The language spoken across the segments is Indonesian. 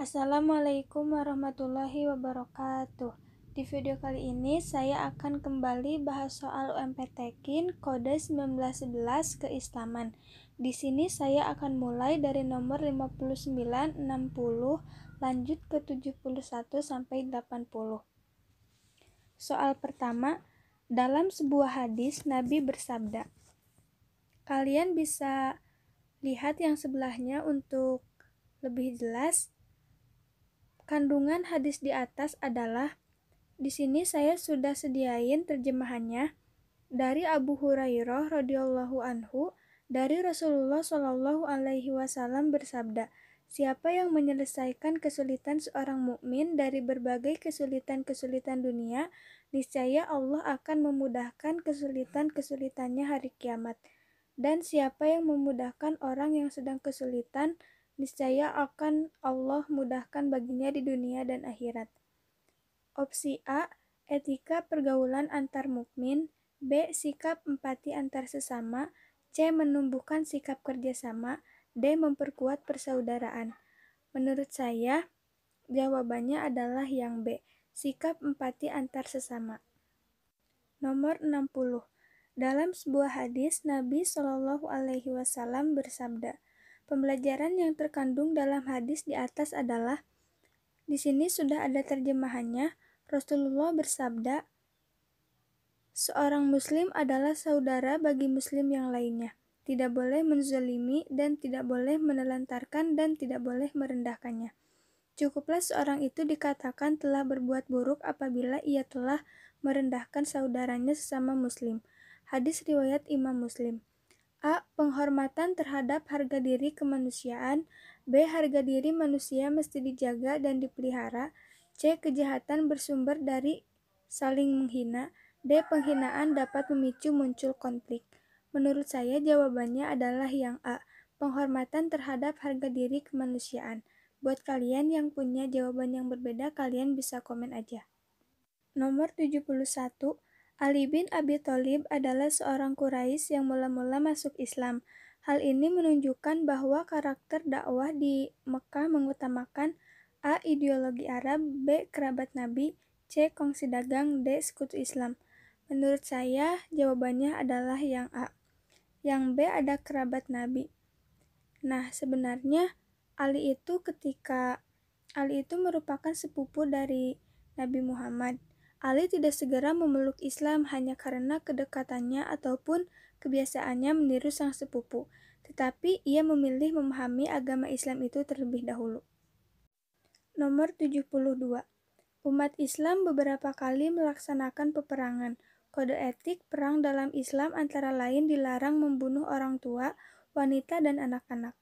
Assalamualaikum warahmatullahi wabarakatuh. Di video kali ini saya akan kembali bahas soal UMPTKIN kode 1911 keislaman. Di sini saya akan mulai dari nomor 59, 60, lanjut ke 71 sampai 80. Soal pertama, dalam sebuah hadis Nabi bersabda, "Kalian bisa lihat yang sebelahnya untuk lebih jelas." Kandungan hadis di atas adalah di sini saya sudah sediain terjemahannya dari Abu Hurairah radhiyallahu anhu dari Rasulullah shallallahu alaihi wasallam bersabda, Siapa yang menyelesaikan kesulitan seorang mukmin dari berbagai kesulitan-kesulitan dunia, niscaya Allah akan memudahkan kesulitan-kesulitannya hari kiamat. Dan siapa yang memudahkan orang yang sedang kesulitan, niscaya akan Allah mudahkan baginya di dunia dan akhirat. Opsi A, etika pergaulan antar mukmin, B, sikap empati antar sesama, C, menumbuhkan sikap kerjasama, D, memperkuat persaudaraan. Menurut saya, jawabannya adalah yang B, sikap empati antar sesama. Nomor 60. Dalam sebuah hadis, Nabi Shallallahu alaihi wasallam bersabda, Pembelajaran yang terkandung dalam hadis di atas adalah di sini sudah ada terjemahannya. Rasulullah bersabda, "Seorang muslim adalah saudara bagi muslim yang lainnya. Tidak boleh menzalimi dan tidak boleh menelantarkan dan tidak boleh merendahkannya." Cukuplah seorang itu dikatakan telah berbuat buruk apabila ia telah merendahkan saudaranya sesama muslim. Hadis riwayat Imam Muslim. A. Penghormatan terhadap harga diri kemanusiaan. B. Harga diri manusia mesti dijaga dan dipelihara. C. Kejahatan bersumber dari saling menghina. D. Penghinaan dapat memicu muncul konflik. Menurut saya jawabannya adalah yang A. Penghormatan terhadap harga diri kemanusiaan. Buat kalian yang punya jawaban yang berbeda, kalian bisa komen aja. Nomor 71. Ali bin Abi Thalib adalah seorang Quraisy yang mula-mula masuk Islam. Hal ini menunjukkan bahwa karakter dakwah di Mekah mengutamakan A. Ideologi Arab, B. Kerabat Nabi, C. Kongsi dagang, D. Sekutu Islam. Menurut saya, jawabannya adalah yang A. Yang B ada kerabat Nabi. Nah, sebenarnya Ali itu ketika Ali itu merupakan sepupu dari Nabi Muhammad. Ali tidak segera memeluk Islam hanya karena kedekatannya ataupun kebiasaannya meniru sang sepupu, tetapi ia memilih memahami agama Islam itu terlebih dahulu. Nomor 72. Umat Islam beberapa kali melaksanakan peperangan. Kode etik perang dalam Islam antara lain dilarang membunuh orang tua, wanita, dan anak-anak.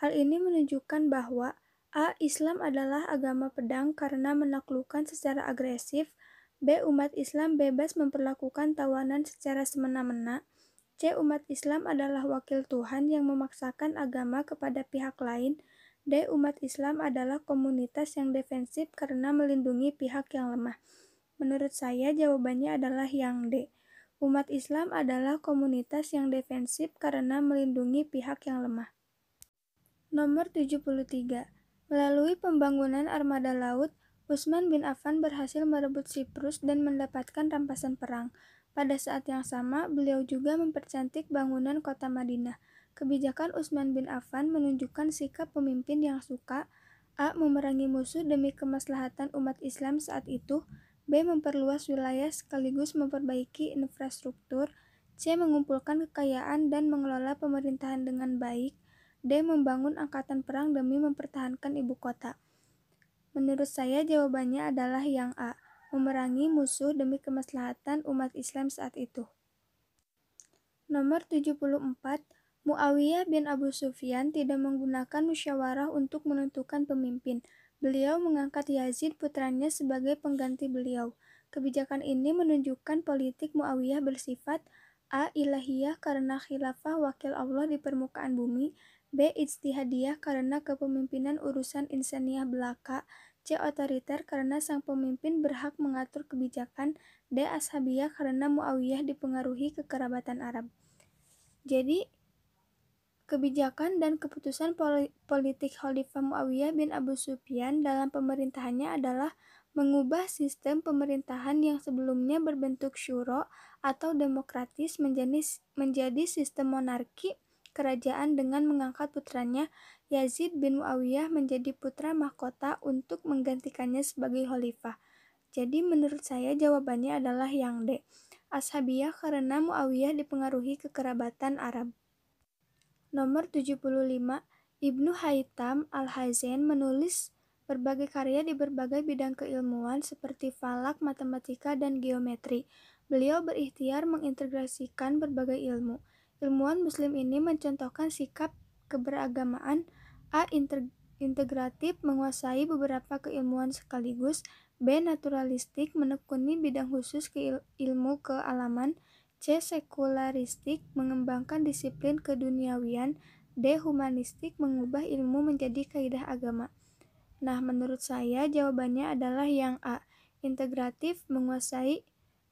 Hal ini menunjukkan bahwa A. Islam adalah agama pedang karena menaklukkan secara agresif B. Umat Islam bebas memperlakukan tawanan secara semena-mena. C. Umat Islam adalah wakil Tuhan yang memaksakan agama kepada pihak lain. D. Umat Islam adalah komunitas yang defensif karena melindungi pihak yang lemah. Menurut saya, jawabannya adalah yang D. Umat Islam adalah komunitas yang defensif karena melindungi pihak yang lemah. Nomor 73. Melalui pembangunan armada laut, Utsman bin Affan berhasil merebut Siprus dan mendapatkan rampasan perang. Pada saat yang sama, beliau juga mempercantik bangunan kota Madinah. Kebijakan Utsman bin Affan menunjukkan sikap pemimpin yang suka A. memerangi musuh demi kemaslahatan umat Islam saat itu, B. memperluas wilayah sekaligus memperbaiki infrastruktur, C. mengumpulkan kekayaan dan mengelola pemerintahan dengan baik, D. membangun angkatan perang demi mempertahankan ibu kota. Menurut saya jawabannya adalah yang A, memerangi musuh demi kemaslahatan umat Islam saat itu. Nomor 74, Muawiyah bin Abu Sufyan tidak menggunakan musyawarah untuk menentukan pemimpin. Beliau mengangkat Yazid putranya sebagai pengganti beliau. Kebijakan ini menunjukkan politik Muawiyah bersifat A. Ilahiyah karena khilafah wakil Allah di permukaan bumi B. Ijtihadiyah karena kepemimpinan urusan insaniah belaka C. Otoriter karena sang pemimpin berhak mengatur kebijakan. D. Ashabiyah karena Muawiyah dipengaruhi kekerabatan Arab. Jadi, kebijakan dan keputusan politik Khalifah Muawiyah bin Abu Sufyan dalam pemerintahannya adalah mengubah sistem pemerintahan yang sebelumnya berbentuk syuro atau demokratis menjadi, menjadi sistem monarki kerajaan dengan mengangkat putranya Yazid bin Muawiyah menjadi putra mahkota untuk menggantikannya sebagai khalifah. Jadi menurut saya jawabannya adalah yang D. Ashabiyah karena Muawiyah dipengaruhi kekerabatan Arab. Nomor 75, Ibnu Haitam Al-Hazen menulis berbagai karya di berbagai bidang keilmuan seperti falak, matematika, dan geometri. Beliau berikhtiar mengintegrasikan berbagai ilmu. Ilmuwan Muslim ini mencontohkan sikap keberagamaan A. integratif menguasai beberapa keilmuan sekaligus B. Naturalistik menekuni bidang khusus ke ilmu kealaman C. Sekularistik mengembangkan disiplin keduniawian D. Humanistik mengubah ilmu menjadi kaidah agama Nah, menurut saya jawabannya adalah yang A. Integratif menguasai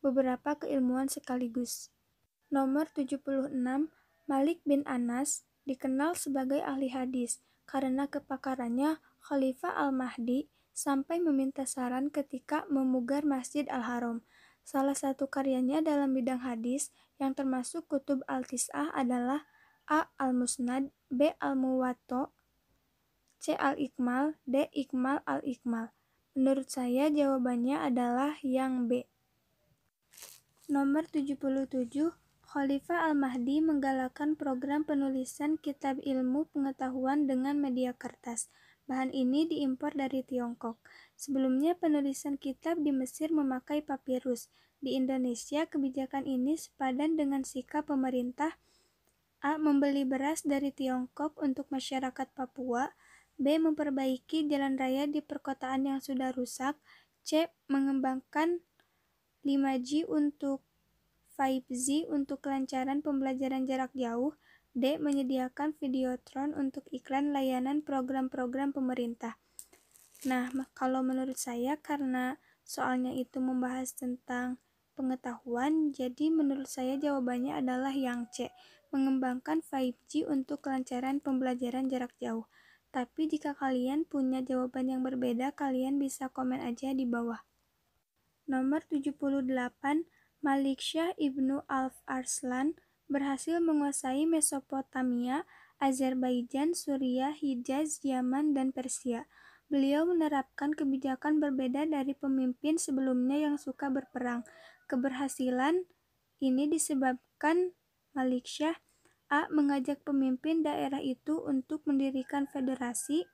beberapa keilmuan sekaligus nomor 76, Malik bin Anas dikenal sebagai ahli hadis karena kepakarannya Khalifah Al-Mahdi sampai meminta saran ketika memugar Masjid Al-Haram. Salah satu karyanya dalam bidang hadis yang termasuk kutub Al-Tis'ah adalah A. Al-Musnad, B. Al-Muwatta, C. Al-Ikmal, D. Ikmal Al-Ikmal. Menurut saya jawabannya adalah yang B. Nomor 77 Khalifah Al-Mahdi menggalakkan program penulisan kitab ilmu pengetahuan dengan media kertas. Bahan ini diimpor dari Tiongkok. Sebelumnya penulisan kitab di Mesir memakai papirus. Di Indonesia, kebijakan ini sepadan dengan sikap pemerintah A. Membeli beras dari Tiongkok untuk masyarakat Papua B. Memperbaiki jalan raya di perkotaan yang sudah rusak C. Mengembangkan 5G untuk 5G untuk kelancaran pembelajaran jarak jauh, D. Menyediakan videotron untuk iklan layanan program-program pemerintah. Nah, kalau menurut saya karena soalnya itu membahas tentang pengetahuan, jadi menurut saya jawabannya adalah yang C. Mengembangkan 5G untuk kelancaran pembelajaran jarak jauh. Tapi jika kalian punya jawaban yang berbeda, kalian bisa komen aja di bawah. Nomor 78 Malik Syah Ibnu Alf Arslan berhasil menguasai Mesopotamia, Azerbaijan, Suriah, Hijaz, Yaman, dan Persia. Beliau menerapkan kebijakan berbeda dari pemimpin sebelumnya yang suka berperang. Keberhasilan ini disebabkan Malik Syah A. mengajak pemimpin daerah itu untuk mendirikan federasi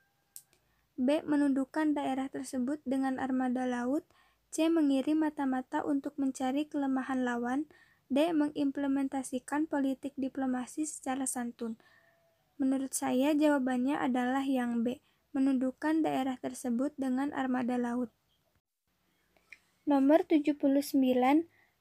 B. menundukkan daerah tersebut dengan armada laut C. Mengirim mata-mata untuk mencari kelemahan lawan. D. Mengimplementasikan politik diplomasi secara santun. Menurut saya jawabannya adalah yang B. Menundukkan daerah tersebut dengan armada laut. Nomor 79.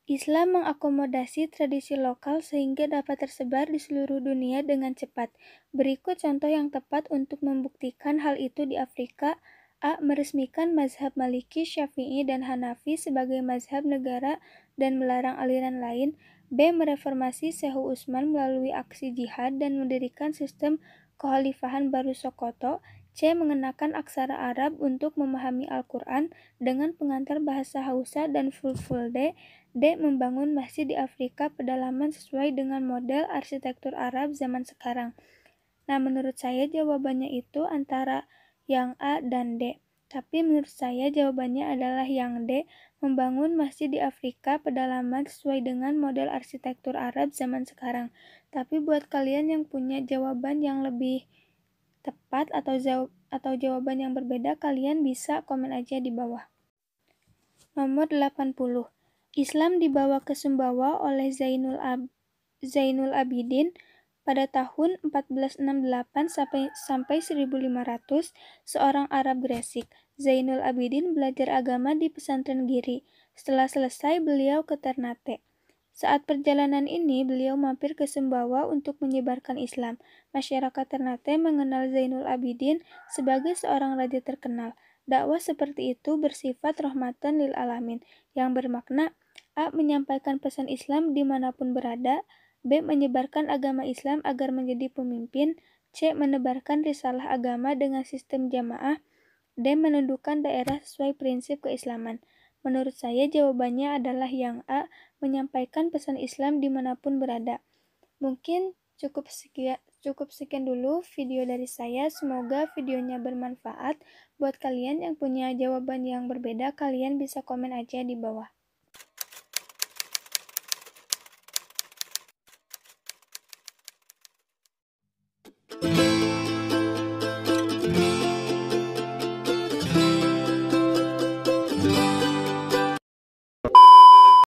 Islam mengakomodasi tradisi lokal sehingga dapat tersebar di seluruh dunia dengan cepat. Berikut contoh yang tepat untuk membuktikan hal itu di Afrika, A. Meresmikan mazhab Maliki, Syafi'i, dan Hanafi sebagai mazhab negara dan melarang aliran lain. B. Mereformasi Sehu Usman melalui aksi jihad dan mendirikan sistem kekhalifahan baru Sokoto. C. Mengenakan aksara Arab untuk memahami Al-Quran dengan pengantar bahasa Hausa dan Fulfulde. D. Membangun masjid di Afrika pedalaman sesuai dengan model arsitektur Arab zaman sekarang. Nah, menurut saya jawabannya itu antara yang A dan D. Tapi menurut saya jawabannya adalah yang D, membangun masjid di Afrika pedalaman sesuai dengan model arsitektur Arab zaman sekarang. Tapi buat kalian yang punya jawaban yang lebih tepat atau jawab atau jawaban yang berbeda, kalian bisa komen aja di bawah. Nomor 80. Islam dibawa ke Sumbawa oleh Zainul Ab Zainul Abidin pada tahun 1468 sampai, sampai 1500, seorang Arab Gresik, Zainul Abidin belajar agama di pesantren Giri. Setelah selesai, beliau ke Ternate. Saat perjalanan ini, beliau mampir ke Sembawa untuk menyebarkan Islam. Masyarakat Ternate mengenal Zainul Abidin sebagai seorang raja terkenal. Dakwah seperti itu bersifat rahmatan lil alamin, yang bermakna A. Menyampaikan pesan Islam dimanapun berada, B. Menyebarkan agama Islam agar menjadi pemimpin. C. Menebarkan risalah agama dengan sistem jamaah. D. Menundukkan daerah sesuai prinsip keislaman. Menurut saya jawabannya adalah yang A, menyampaikan pesan Islam dimanapun berada. Mungkin cukup sekian, cukup sekian dulu video dari saya. Semoga videonya bermanfaat. Buat kalian yang punya jawaban yang berbeda, kalian bisa komen aja di bawah.